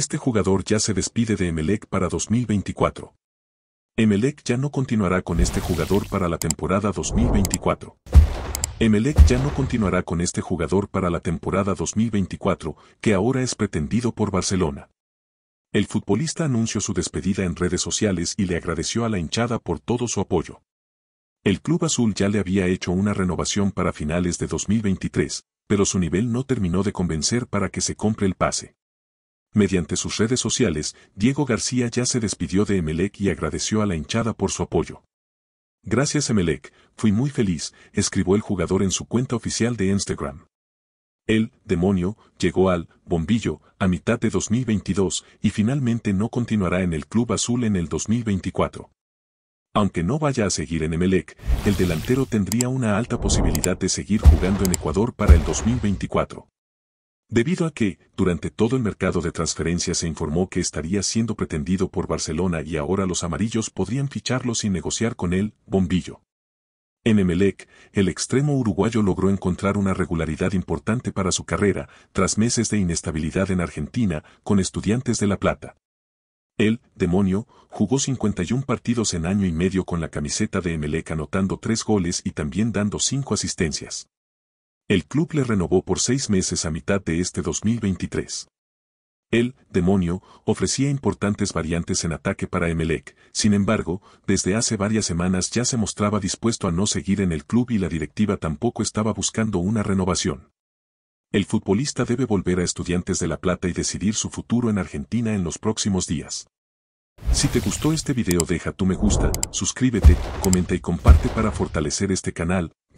Este jugador ya se despide de Emelec para 2024. Emelec ya no continuará con este jugador para la temporada 2024. Emelec ya no continuará con este jugador para la temporada 2024, que ahora es pretendido por Barcelona. El futbolista anunció su despedida en redes sociales y le agradeció a la hinchada por todo su apoyo. El Club Azul ya le había hecho una renovación para finales de 2023, pero su nivel no terminó de convencer para que se compre el pase. Mediante sus redes sociales, Diego García ya se despidió de Emelec y agradeció a la hinchada por su apoyo. Gracias Emelec, fui muy feliz, escribió el jugador en su cuenta oficial de Instagram. El demonio llegó al bombillo a mitad de 2022 y finalmente no continuará en el club azul en el 2024. Aunque no vaya a seguir en Emelec, el delantero tendría una alta posibilidad de seguir jugando en Ecuador para el 2024. Debido a que, durante todo el mercado de transferencias se informó que estaría siendo pretendido por Barcelona y ahora los amarillos podrían ficharlo sin negociar con él, bombillo. En Emelec, el extremo uruguayo logró encontrar una regularidad importante para su carrera, tras meses de inestabilidad en Argentina, con estudiantes de La Plata. Él, demonio, jugó 51 partidos en año y medio con la camiseta de Emelec anotando tres goles y también dando cinco asistencias. El club le renovó por seis meses a mitad de este 2023. El demonio ofrecía importantes variantes en ataque para Emelec, sin embargo, desde hace varias semanas ya se mostraba dispuesto a no seguir en el club y la directiva tampoco estaba buscando una renovación. El futbolista debe volver a Estudiantes de La Plata y decidir su futuro en Argentina en los próximos días. Si te gustó este video deja tu me gusta, suscríbete, comenta y comparte para fortalecer este canal,